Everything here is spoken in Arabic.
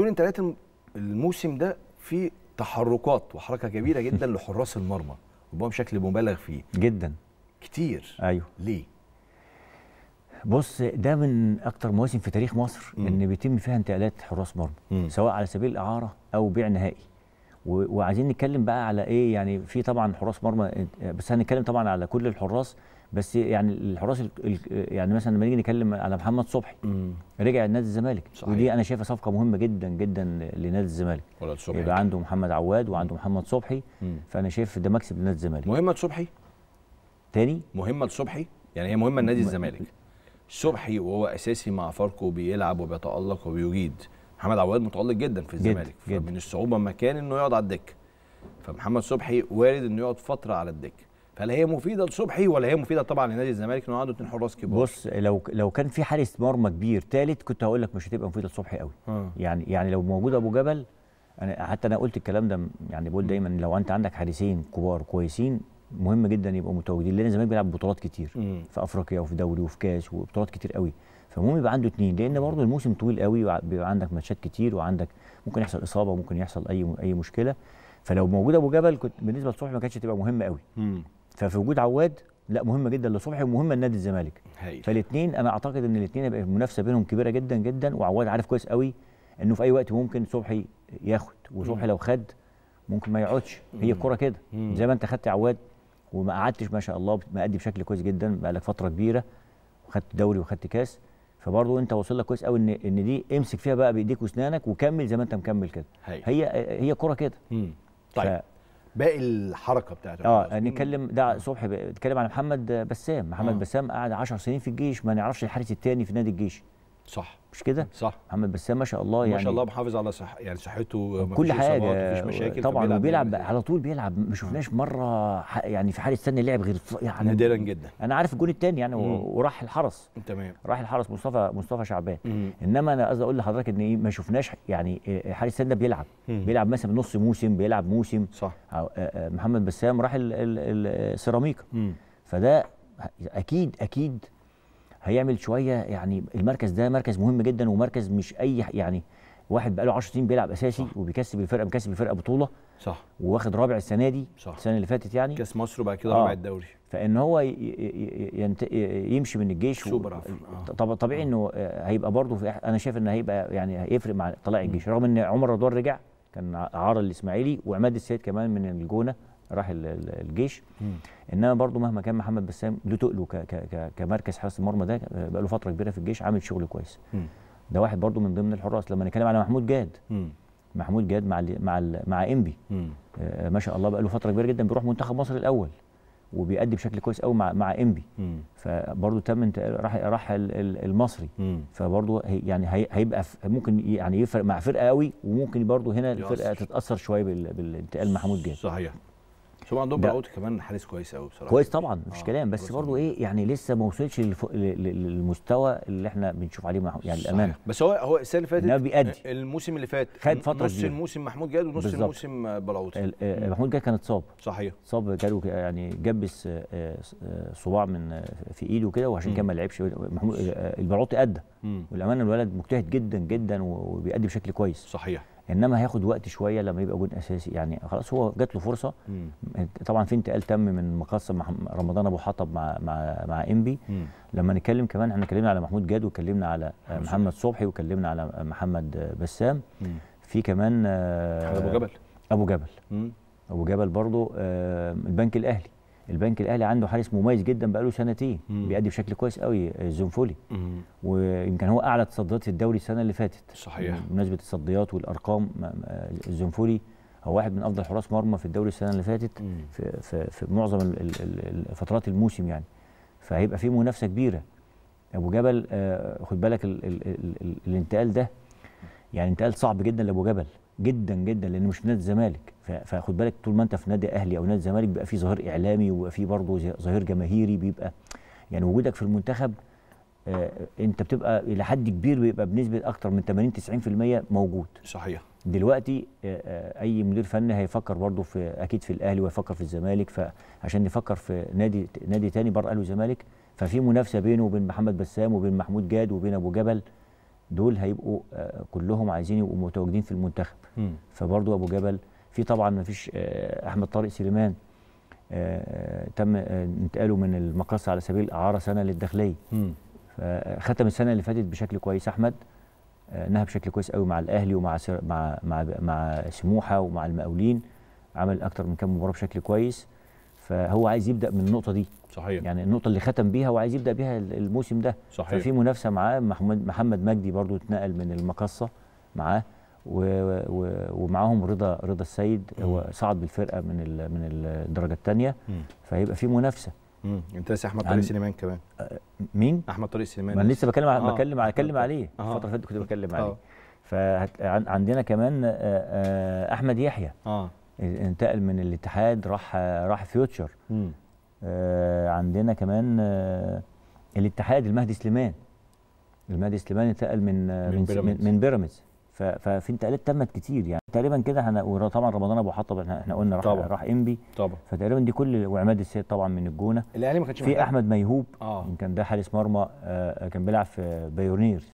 انت لقيت الموسم ده في تحركات وحركه كبيره جدا لحراس المرمى ربما بشكل مبالغ فيه جدا كتير ايوه ليه بص ده من اكتر مواسم في تاريخ مصر م. ان بيتم فيها انتقالات حراس مرمى سواء على سبيل الاعاره او بيع نهائي وعايزين نتكلم بقى على ايه يعني في طبعا حراس مرمى بس هنتكلم طبعا على كل الحراس بس يعني الحراس يعني مثلا لما نيجي نتكلم على محمد صبحي رجع لنادي الزمالك صحيح. ودي انا شايفها صفقه مهمه جدا جدا لنادي الزمالك يبقى عنده محمد عواد وعنده محمد صبحي مم. فانا شايف ده مكسب لنادي الزمالك مهمه صبحي تاني مهمه صبحي يعني هي مهمه لنادي الزمالك صبحي وهو اساسي مع فاركو بيلعب وبيتالق وبيجيد محمد عواد متالق جدا في الزمالك من فمن الصعوبه مكان انه يقعد على الدكه فمحمد صبحي وارد انه يقعد فتره على الدكه فهل هي مفيده لصبحي ولا هي مفيده طبعا لنادي الزمالك انه عنده اثنين حراس كبار بص لو لو كان في حارس مرمى كبير ثالث كنت هقول لك مش هتبقى مفيده لصبحي قوي آه. يعني يعني لو موجود ابو جبل انا حتى انا قلت الكلام ده يعني بقول دايما لو انت عندك حارسين كبار كويسين مهم جدا يبقوا متواجدين لان الزمالك بيلعب بطولات كتير مم. في افريقيا وفي دوري وفي كاس وبطولات كتير قوي فمهم يبقى عنده اثنين لان برضه الموسم طويل قوي وبيبقى عندك ماتشات كتير وعندك ممكن يحصل اصابه وممكن يحصل اي اي مشكله فلو موجود ابو جبل كنت بالنسبه لصبحي ما كانتش تبقى مهمه قوي مم. ففي وجود عواد لا مهمه جدا لصبحي ومهمه لنادي الزمالك فالاثنين انا اعتقد ان الاثنين هيبقى المنافسه بينهم كبيره جدا جدا وعواد عارف كويس قوي انه في اي وقت ممكن صبحي ياخد وصبحي لو خد ممكن ما يقعدش هي الكوره كده زي ما انت خدت عواد وما قعدتش ما شاء الله مأدي بشكل كويس جدا بقى لك فتره كبيره وخدت دوري وخدت كاس فبرضه انت واصل لك كويس قوي ان ان دي امسك فيها بقى بايديك واسنانك وكمل زي ما انت مكمل كده هي هي, هي كره كده طيب ف... باقي الحركه بتاعته اه نتكلم ده صبحي بيتكلم عن محمد بسام محمد آه. بسام قعد 10 سنين في الجيش ما نعرفش الحارس الثاني في نادي الجيش صح مش كده صح محمد بسام ما شاء الله يعني ما شاء يعني الله محافظ على صح يعني صحته كل حاجه مفيش مشاكل طبعا وبيلعب يعني. على طول بيلعب ما شفناش مره يعني في حاله استنى لعب غير يعني نادرا جدا انا عارف الجون الثاني يعني وراح الحرس تمام راح الحرس مصطفى مصطفى شعبان مم. انما انا قصدي اقول لحضرتك ان ايه ما شفناش يعني حارس استنى بيلعب مم. بيلعب مثلا نص موسم بيلعب موسم صح محمد بسام راح السيراميكا فده اكيد اكيد هيعمل شويه يعني المركز ده مركز مهم جدا ومركز مش اي يعني واحد بقاله 10 سنين بيلعب اساسي صح. وبيكسب الفرقه مكسب الفرقه بطوله صح واخد رابع السنه دي صح. السنه اللي فاتت يعني كاس مصر وبعد كده آه. رابع الدوري فان هو ينت... يمشي من الجيش سوبر و... آه. طب طبيعي آه. انه آه، هيبقى برضه في... انا شايف انه هيبقى يعني هيفرق مع طلائع الجيش رغم ان عمر رضوان رجع كان عار الاسماعيلي وعماد السيد كمان من الجونه راح الجيش انما برضو مهما كان محمد بسام له تقله كمركز حراسه المرمى ده بقى له فتره كبيره في الجيش عامل شغل كويس ده واحد برضو من ضمن الحراس لما نتكلم على محمود جاد محمود جاد مع الـ مع الـ مع انبي آه،, آه ما شاء الله بقى له فتره كبيره جدا بيروح منتخب مصر الاول وبيأدي بشكل كويس قوي مع مع انبي فبرضه تم راح راح المصري فبرضه يعني هي هيبقى ممكن يعني يفرق مع فرقه قوي وممكن برضه هنا الفرقه تتاثر شويه بالانتقال محمود جاد صحيح طبعا عندهم عوض كمان حارس كويس قوي بصراحه كويس طبعا مفيش آه كلام بس برضه ايه يعني لسه ما وصلش للمستوى اللي احنا بنشوف عليه يعني الامانه بس هو هو السنه اللي فاتت بيأدي الموسم اللي فات خد فتره نص الموسم محمود جاد ونص بالزبط. الموسم بلاوتي آه، آه، محمود جاد كان اتصاب صحيح اتصاب جاله يعني جبس آه، صباع من في ايده كده وعشان كده ما لعبش محمود البلاوتي ادى والامانه الولد مجتهد جدا جدا وبيأدي بشكل كويس صحيح انما هياخد وقت شويه لما يبقى جون اساسي يعني خلاص هو جات له فرصه مم. طبعا في انتقال تم من مقص رمضان ابو حطب مع مع مع انبي لما نتكلم كمان احنا اتكلمنا على محمود جاد واتكلمنا على محمد صبحي واتكلمنا على محمد بسام مم. في كمان آه، ابو جبل ابو جبل مم. ابو جبل برضو آه، البنك الاهلي البنك الاهلي عنده حارس مميز جدا بقاله سنتين بيأدي بشكل كويس قوي الزنفولي آه، ويمكن هو اعلى تصديات في الدوري السنه اللي فاتت صحيح بمناسبه التصديات والارقام الزنفولي هو واحد من افضل حراس مرمى في الدوري السنه اللي فاتت في, في, في معظم فترات الموسم يعني فهيبقى في منافسه كبيره ابو جبل آه، خد بالك الانتقال ده يعني انتقال صعب جدا لابو جبل جدا جدا لان مش في نادي الزمالك فخد بالك طول ما انت في نادي اهلي او نادي الزمالك بيبقى في ظهير اعلامي وبيبقى في برضه ظهير جماهيري بيبقى يعني وجودك في المنتخب آه انت بتبقى الى حد كبير بيبقى بنسبه اكتر من 80 90% موجود صحيح دلوقتي آه،, آه اي مدير فني هيفكر برضه في اكيد في الاهلي ويفكر في الزمالك فعشان نفكر في نادي نادي تاني بره الاهلي والزمالك ففي منافسه بينه وبين محمد بسام وبين محمود جاد وبين ابو جبل دول هيبقوا آه، كلهم عايزين يبقوا متواجدين في المنتخب فبرضه ابو جبل في طبعا ما فيش آه، احمد طارق سليمان آه، تم انتقاله من المقاصة على سبيل الاعاره سنه للداخليه فختم السنه اللي فاتت بشكل كويس احمد نهى بشكل كويس قوي مع الاهلي ومع مع مع سموحه ومع المقاولين عمل اكتر من كام مباراه بشكل كويس فهو عايز يبدا من النقطه دي صحيح يعني النقطه اللي ختم بيها وعايز يبدا بيها الموسم ده صحيح ففي منافسه معاه محمد محمد مجدي برضو اتنقل من المقصه معاه ومعاهم رضا رضا السيد هو صعد بالفرقه من من الدرجه الثانيه فهيبقى في منافسه امم انت لسه احمد طارق سليمان كمان مين احمد طارق سليمان انا لسه بكلم آه. بكلم بكلم آه. عليه آه. الفتره اللي فاتت كنت بكلم عليه آه. فعندنا كمان احمد يحيى اه انتقل من الاتحاد راح راح فيوتشر آه عندنا كمان آه الاتحاد المهدي سليمان المهدي سليمان انتقل من آه، من بيراميدز. من بيراميدز ففي انتقالات تمت كتير يعني تقريبا كده احنا وطبعا رمضان ابو حطب احنا قلنا راح طبعا. راح انبي طبعا فتقريبا دي كل وعماد السيد طبعا من الجونه الاهلي ما كانش في احمد ميهوب آه. كان ده حارس مرمى آه كان بيلعب في بايونير